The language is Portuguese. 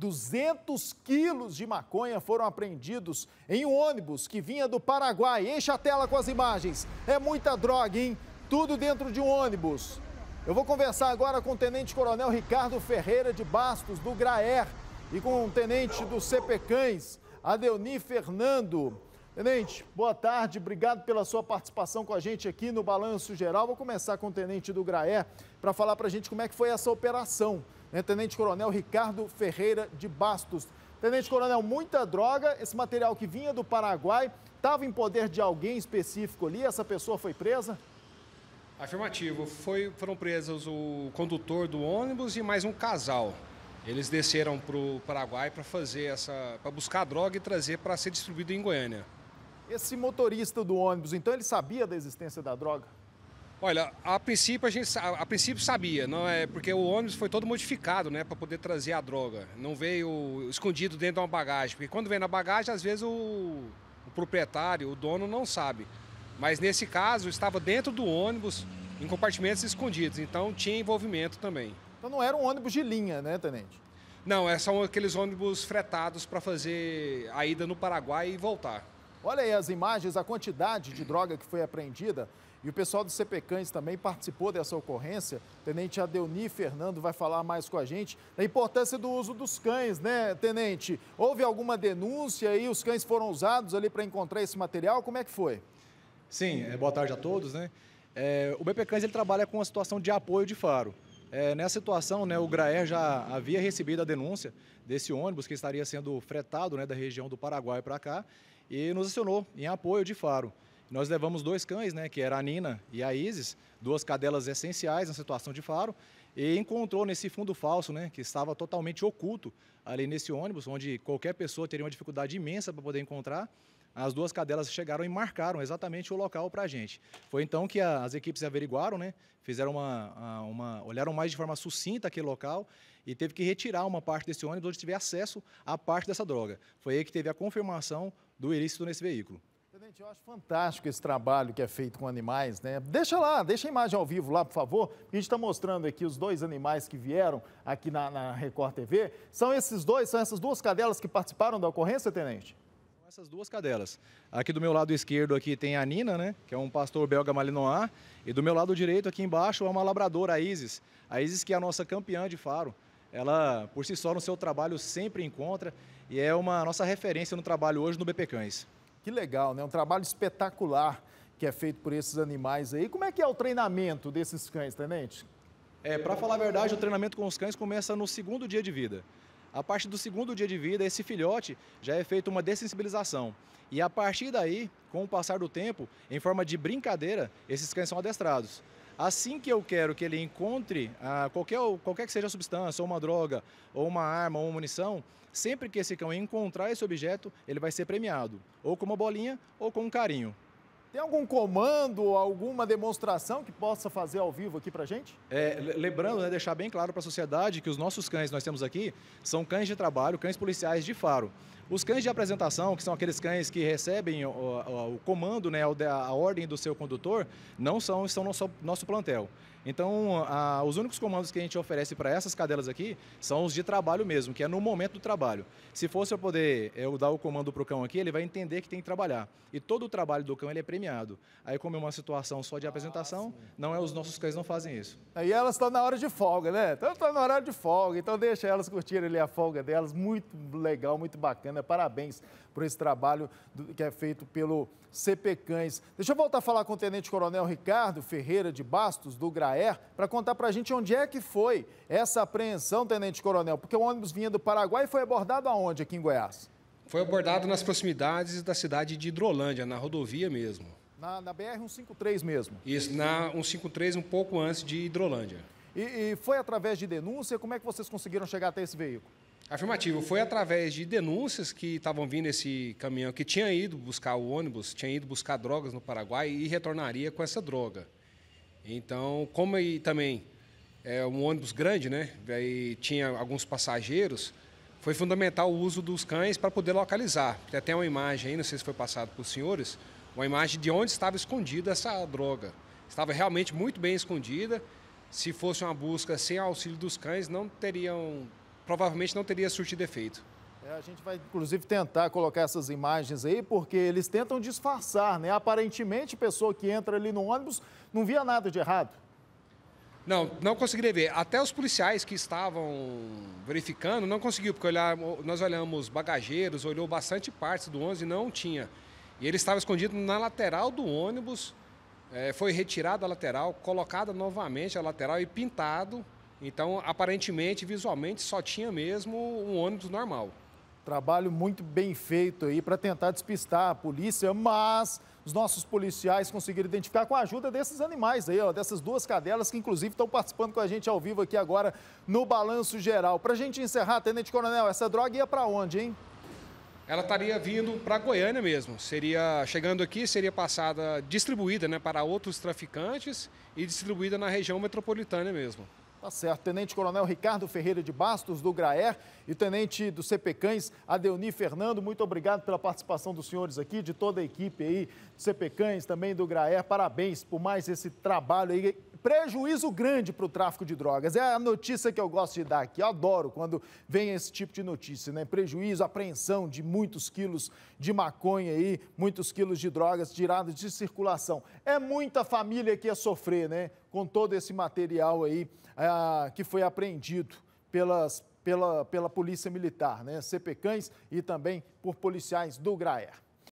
200 quilos de maconha foram apreendidos em um ônibus que vinha do Paraguai. Enche a tela com as imagens. É muita droga, hein? Tudo dentro de um ônibus. Eu vou conversar agora com o Tenente Coronel Ricardo Ferreira de Bastos, do GRAER, e com o Tenente do CP Cães, Adeuni Fernando. Tenente, boa tarde, obrigado pela sua participação com a gente aqui no Balanço Geral. Vou começar com o Tenente do Graé para falar para a gente como é que foi essa operação. Né? Tenente Coronel Ricardo Ferreira de Bastos. Tenente Coronel, muita droga, esse material que vinha do Paraguai estava em poder de alguém específico ali, essa pessoa foi presa? Afirmativo, foi, foram presos o condutor do ônibus e mais um casal. Eles desceram para o Paraguai para fazer essa, para buscar droga e trazer para ser distribuído em Goiânia esse motorista do ônibus, então ele sabia da existência da droga? Olha, a princípio a gente a, a princípio sabia, não é porque o ônibus foi todo modificado, né, para poder trazer a droga. Não veio escondido dentro de uma bagagem, porque quando vem na bagagem às vezes o, o proprietário, o dono não sabe. Mas nesse caso estava dentro do ônibus em compartimentos escondidos, então tinha envolvimento também. Então não era um ônibus de linha, né, tenente? Não, é são aqueles ônibus fretados para fazer a ida no Paraguai e voltar. Olha aí as imagens, a quantidade de droga que foi apreendida. E o pessoal do CPCANS também participou dessa ocorrência. Tenente Adeuni Fernando vai falar mais com a gente da importância do uso dos cães, né, Tenente? Houve alguma denúncia e os cães foram usados ali para encontrar esse material? Como é que foi? Sim, é, boa tarde a todos, né? É, o BPCANS ele trabalha com a situação de apoio de faro. É, nessa situação, né, o Graer já havia recebido a denúncia desse ônibus que estaria sendo fretado né, da região do Paraguai para cá e nos acionou em apoio de Faro. Nós levamos dois cães, né, que era a Nina e a Isis, duas cadelas essenciais na situação de Faro, e encontrou nesse fundo falso, né, que estava totalmente oculto ali nesse ônibus, onde qualquer pessoa teria uma dificuldade imensa para poder encontrar. As duas cadelas chegaram e marcaram exatamente o local para a gente. Foi então que a, as equipes averiguaram, né, fizeram uma, uma, olharam mais de forma sucinta aquele local e teve que retirar uma parte desse ônibus onde tiver acesso à parte dessa droga. Foi aí que teve a confirmação do ilícito nesse veículo. Tenente, eu acho fantástico esse trabalho que é feito com animais, né? Deixa lá, deixa a imagem ao vivo lá, por favor. A gente está mostrando aqui os dois animais que vieram aqui na, na, Record TV. São esses dois, são essas duas cadelas que participaram da ocorrência, Tenente? São essas duas cadelas. Aqui do meu lado esquerdo aqui tem a Nina, né? Que é um pastor belga malinois. E do meu lado direito aqui embaixo é uma labradora, a Isis. A Isis que é a nossa campeã de faro. Ela, por si só, no seu trabalho sempre encontra e é uma nossa referência no trabalho hoje no BP Cães. Que legal, né? Um trabalho espetacular que é feito por esses animais aí. Como é que é o treinamento desses cães, Tenente? É, para falar a verdade, o treinamento com os cães começa no segundo dia de vida. A partir do segundo dia de vida, esse filhote já é feito uma dessensibilização. E a partir daí, com o passar do tempo, em forma de brincadeira, esses cães são adestrados. Assim que eu quero que ele encontre ah, qualquer, qualquer que seja a substância, ou uma droga, ou uma arma, ou uma munição, sempre que esse cão encontrar esse objeto, ele vai ser premiado, ou com uma bolinha, ou com um carinho. Tem algum comando, alguma demonstração que possa fazer ao vivo aqui para gente? É, lembrando, né, deixar bem claro para a sociedade que os nossos cães nós temos aqui são cães de trabalho, cães policiais de faro. Os cães de apresentação, que são aqueles cães que recebem o, o, o comando, né, a, a ordem do seu condutor, não são, são nosso, nosso plantel. Então, a, os únicos comandos que a gente oferece para essas cadelas aqui são os de trabalho mesmo, que é no momento do trabalho. Se fosse eu poder eh, eu dar o comando para o cão aqui, ele vai entender que tem que trabalhar. E todo o trabalho do cão ele é premiado. Aí, como é uma situação só de ah, apresentação, ah, não é os nossos cães não fazem isso. E elas estão na hora de folga, né? Estão na hora de folga, então deixa elas curtirem ali a folga delas. Muito legal, muito bacana. Parabéns por esse trabalho que é feito pelo CP Cães. Deixa eu voltar a falar com o Tenente Coronel Ricardo Ferreira de Bastos, do Gra é, para contar para a gente onde é que foi essa apreensão, Tenente Coronel, porque o ônibus vinha do Paraguai e foi abordado aonde aqui em Goiás? Foi abordado nas proximidades da cidade de Hidrolândia, na rodovia mesmo. Na, na BR-153 mesmo? Isso, na 153, um pouco antes de Hidrolândia. E, e foi através de denúncia? Como é que vocês conseguiram chegar até esse veículo? Afirmativo, foi através de denúncias que estavam vindo esse caminhão que tinha ido buscar o ônibus, tinha ido buscar drogas no Paraguai e retornaria com essa droga. Então, como aí também é um ônibus grande, né? E tinha alguns passageiros, foi fundamental o uso dos cães para poder localizar. Tem até uma imagem aí, não sei se foi passado para os senhores, uma imagem de onde estava escondida essa droga. Estava realmente muito bem escondida. Se fosse uma busca sem auxílio dos cães, não teriam, provavelmente não teria surtido efeito. É, a gente vai, inclusive, tentar colocar essas imagens aí, porque eles tentam disfarçar, né? Aparentemente, a pessoa que entra ali no ônibus não via nada de errado. Não, não conseguiria ver. Até os policiais que estavam verificando não conseguiu, porque olhar, nós olhamos bagageiros, olhou bastante partes do ônibus e não tinha. E ele estava escondido na lateral do ônibus, é, foi retirado a lateral, colocada novamente a lateral e pintado. Então, aparentemente, visualmente, só tinha mesmo um ônibus normal. Trabalho muito bem feito aí para tentar despistar a polícia, mas os nossos policiais conseguiram identificar com a ajuda desses animais aí, ó, dessas duas cadelas que inclusive estão participando com a gente ao vivo aqui agora no Balanço Geral. Para a gente encerrar, Tenente Coronel, essa droga ia para onde, hein? Ela estaria vindo para Goiânia mesmo. Seria chegando aqui, seria passada distribuída, né, para outros traficantes e distribuída na região metropolitana mesmo. Tá certo. Tenente Coronel Ricardo Ferreira de Bastos, do GRAER, e Tenente do CP Cães, Adeuni Fernando, muito obrigado pela participação dos senhores aqui, de toda a equipe aí, do CP Cães, também do GRAER. Parabéns por mais esse trabalho aí prejuízo grande para o tráfico de drogas. É a notícia que eu gosto de dar aqui. Eu adoro quando vem esse tipo de notícia, né? Prejuízo, apreensão de muitos quilos de maconha aí, muitos quilos de drogas tirados de circulação. É muita família que ia sofrer, né? Com todo esse material aí ah, que foi apreendido pelas, pela, pela Polícia Militar, né? Cães e também por policiais do GRAER.